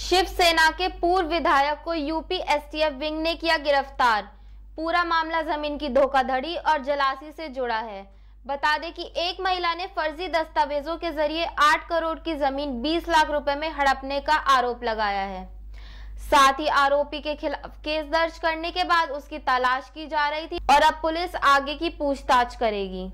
शिवसेना के पूर्व विधायक को यूपी एसटीएफ विंग ने किया गिरफ्तार पूरा मामला जमीन की धोखाधड़ी और जलासी से जुड़ा है बता दें कि एक महिला ने फर्जी दस्तावेजों के जरिए 8 करोड़ की जमीन 20 लाख रुपए में हड़पने का आरोप लगाया है साथ ही आरोपी के खिलाफ केस दर्ज करने के बाद उसकी तलाश की जा रही थी और अब पुलिस आगे की पूछताछ करेगी